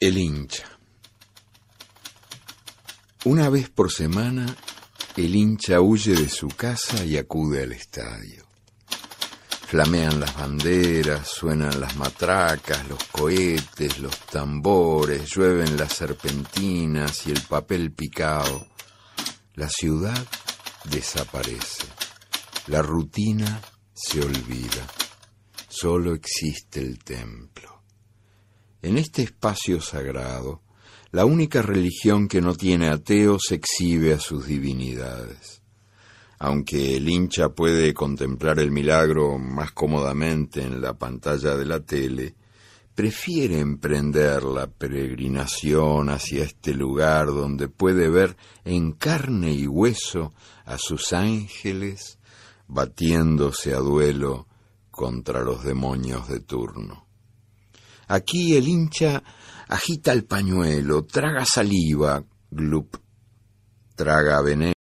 El hincha. Una vez por semana, el hincha huye de su casa y acude al estadio. Flamean las banderas, suenan las matracas, los cohetes, los tambores, llueven las serpentinas y el papel picado. La ciudad desaparece. La rutina se olvida. Solo existe el templo. En este espacio sagrado, la única religión que no tiene ateos exhibe a sus divinidades. Aunque el hincha puede contemplar el milagro más cómodamente en la pantalla de la tele, prefiere emprender la peregrinación hacia este lugar donde puede ver en carne y hueso a sus ángeles batiéndose a duelo contra los demonios de turno. Aquí el hincha agita el pañuelo, traga saliva, glup, traga veneno.